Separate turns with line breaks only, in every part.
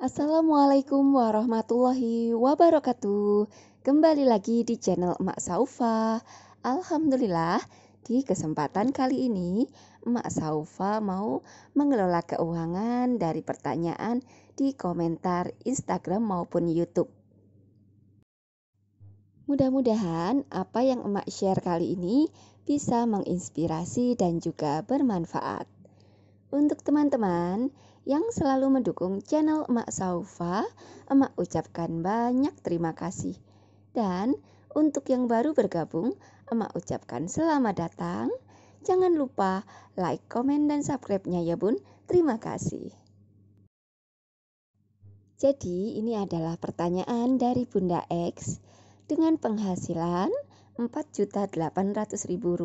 Assalamualaikum warahmatullahi wabarakatuh. Kembali lagi di channel Emak Saufa. Alhamdulillah, di kesempatan kali ini Emak Saufa mau mengelola keuangan dari pertanyaan di komentar Instagram maupun YouTube. Mudah-mudahan apa yang emak share kali ini bisa menginspirasi dan juga bermanfaat. Untuk teman-teman yang selalu mendukung channel Emak Saufa. Emak ucapkan banyak terima kasih. Dan untuk yang baru bergabung, Emak ucapkan selamat datang. Jangan lupa like, komen, dan subscribe-nya ya bun. Terima kasih. Jadi ini adalah pertanyaan dari Bunda X dengan penghasilan Rp4.800.000.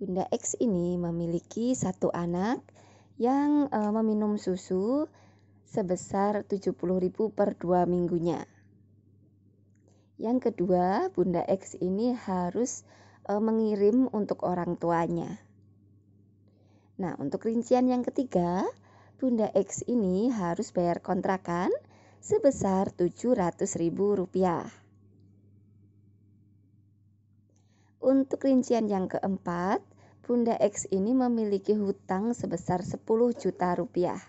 Bunda X ini memiliki satu anak yang e, meminum susu sebesar 70.000 per 2 minggunya. Yang kedua, Bunda X ini harus e, mengirim untuk orang tuanya. Nah, untuk rincian yang ketiga, Bunda X ini harus bayar kontrakan sebesar Rp700.000. Untuk rincian yang keempat, Bunda X ini memiliki hutang sebesar 10 juta rupiah.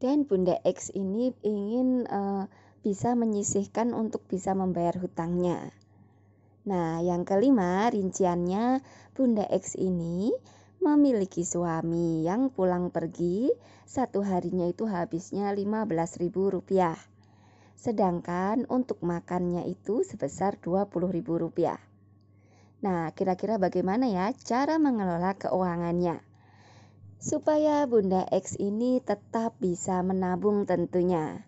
Dan Bunda X ini ingin uh, bisa menyisihkan untuk bisa membayar hutangnya. Nah, yang kelima, rinciannya Bunda X ini memiliki suami yang pulang pergi satu harinya itu habisnya rp rupiah, Sedangkan untuk makannya itu sebesar rp rupiah. Nah, kira-kira bagaimana ya cara mengelola keuangannya? Supaya Bunda X ini tetap bisa menabung tentunya.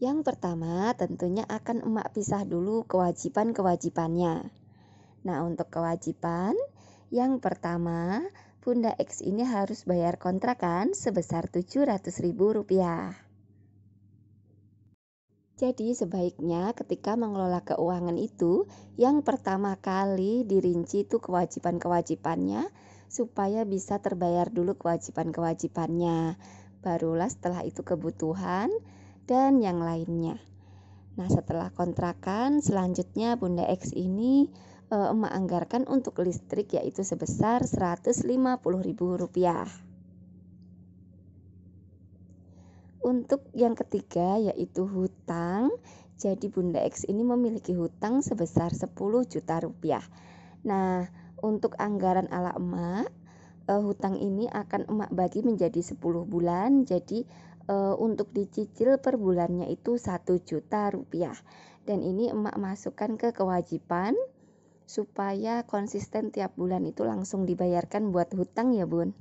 Yang pertama, tentunya akan emak pisah dulu kewajiban-kewajibannya. Nah, untuk kewajiban, yang pertama, Bunda X ini harus bayar kontrakan sebesar Rp700.000. Jadi, sebaiknya ketika mengelola keuangan itu, yang pertama kali dirinci itu kewajiban-kewajibannya, supaya bisa terbayar dulu kewajiban-kewajibannya. Barulah setelah itu kebutuhan dan yang lainnya. Nah, setelah kontrakan, selanjutnya Bunda X ini e, emak untuk listrik yaitu sebesar Rp150.000. Untuk yang ketiga yaitu hutang. Jadi Bunda X ini memiliki hutang sebesar 10 juta rupiah. Nah, untuk anggaran ala emak, uh, hutang ini akan emak bagi menjadi 10 bulan. Jadi uh, untuk dicicil per bulannya itu 1 juta rupiah. Dan ini emak masukkan ke kewajiban supaya konsisten tiap bulan itu langsung dibayarkan buat hutang ya, Bun.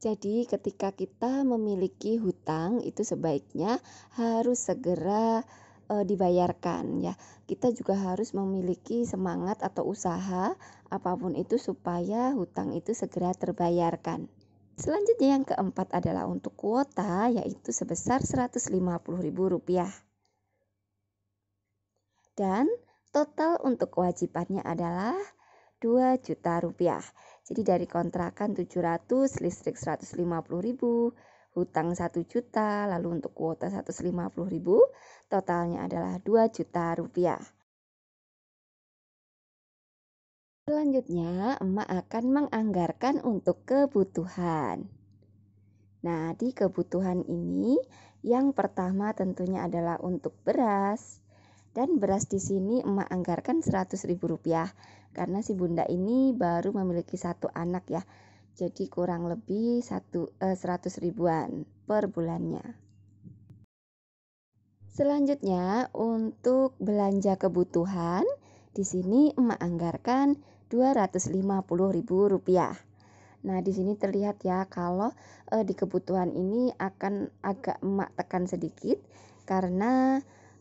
Jadi, ketika kita memiliki hutang, itu sebaiknya harus segera e, dibayarkan ya. Kita juga harus memiliki semangat atau usaha apapun itu supaya hutang itu segera terbayarkan. Selanjutnya yang keempat adalah untuk kuota yaitu sebesar Rp150.000. Dan total untuk kewajibannya adalah 2 juta rupiah. Jadi dari kontrakan 700, listrik 150 ribu, hutang 1 juta, lalu untuk kuota 150 ribu, totalnya adalah 2 juta rupiah. Selanjutnya, emak akan menganggarkan untuk kebutuhan. Nah, di kebutuhan ini, yang pertama tentunya adalah untuk beras, dan beras di sini emak anggarkan 100 ribu rupiah karena si bunda ini baru memiliki satu anak ya. Jadi kurang lebih satu, eh, 100 ribuan per bulannya. Selanjutnya untuk belanja kebutuhan di sini emak anggarkan 250 ribu rupiah. Nah, di sini terlihat ya kalau e, di kebutuhan ini akan agak emak tekan sedikit karena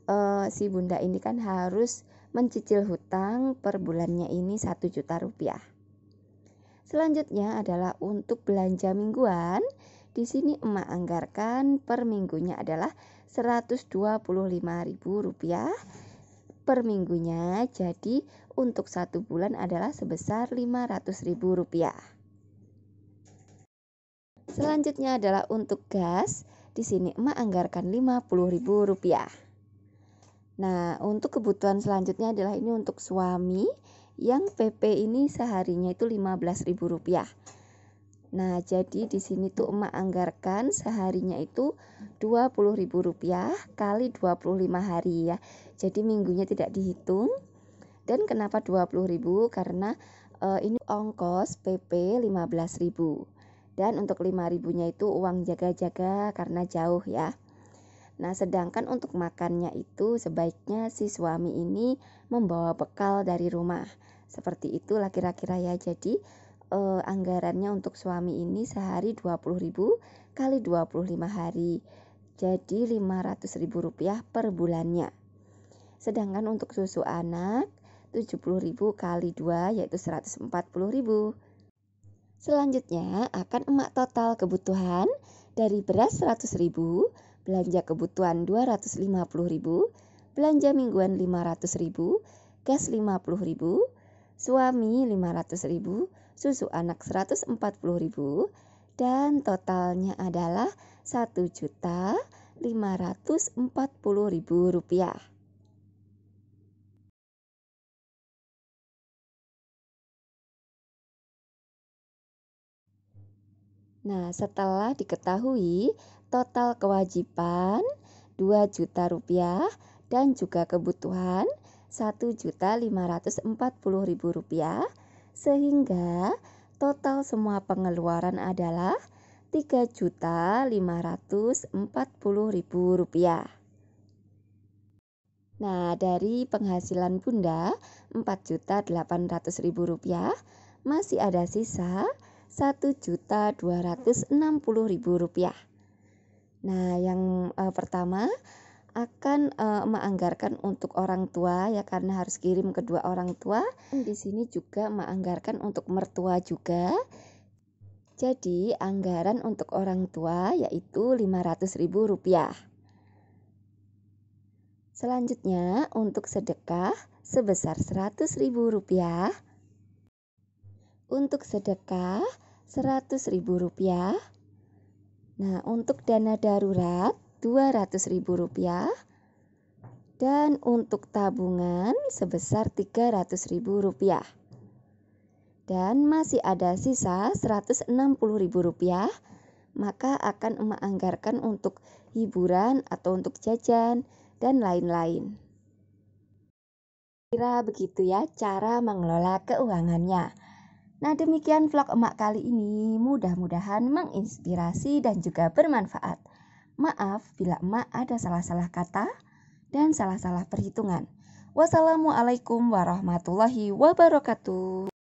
uh, si bunda ini kan harus mencicil hutang per bulannya ini satu juta rupiah. Selanjutnya adalah untuk belanja mingguan. Di sini emak anggarkan per minggunya adalah rp rupiah per minggunya. Jadi untuk satu bulan adalah sebesar rp rupiah. Selanjutnya adalah untuk gas. Di sini emak anggarkan rp rupiah. Nah, untuk kebutuhan selanjutnya adalah ini untuk suami yang PP ini seharinya itu rp rupiah. Nah, jadi di sini tuh emak anggarkan seharinya itu rp rupiah kali 25 hari ya. Jadi minggunya tidak dihitung. Dan kenapa 20.000? Karena e, ini ongkos PP 15.000. Dan untuk 5.000-nya itu uang jaga-jaga karena jauh ya. Nah, sedangkan untuk makannya itu sebaiknya si suami ini membawa bekal dari rumah. Seperti itulah kira-kira ya. Jadi, eh, anggarannya untuk suami ini sehari 20.000 kali 25 hari. Jadi 500.000 rupiah per bulannya. Sedangkan untuk susu anak 70.000 kali 2 yaitu 140.000. Selanjutnya akan emak total kebutuhan dari beras ribu belanja kebutuhan 250.000, belanja mingguan 500.000, gas 50.000, suami 500.000, susu anak 140.000, dan totalnya adalah 1.540.000 rupiah. Nah, setelah diketahui total kewajiban 2 juta rupiah dan juga kebutuhan juta ribu rupiah sehingga total semua pengeluaran adalah juta ribu rupiah. Nah, dari penghasilan Bunda 4.800.000 rupiah masih ada sisa Rp1.260.000. Nah, yang uh, pertama akan uh, eh, menganggarkan untuk orang tua ya karena harus kirim kedua orang tua. Di sini juga menganggarkan untuk mertua juga. Jadi, anggaran untuk orang tua yaitu Rp500.000. Selanjutnya, untuk sedekah sebesar Rp100.000 untuk sedekah Rp100.000. Nah, untuk dana darurat Rp200.000 dan untuk tabungan sebesar Rp300.000. Dan masih ada sisa Rp160.000, maka akan emak anggarkan untuk hiburan atau untuk jajan dan lain-lain. Kira begitu ya cara mengelola keuangannya. Nah, demikian vlog emak kali ini. Mudah-mudahan menginspirasi dan juga bermanfaat. Maaf bila emak ada salah-salah kata dan salah-salah perhitungan. Wassalamualaikum warahmatullahi wabarakatuh.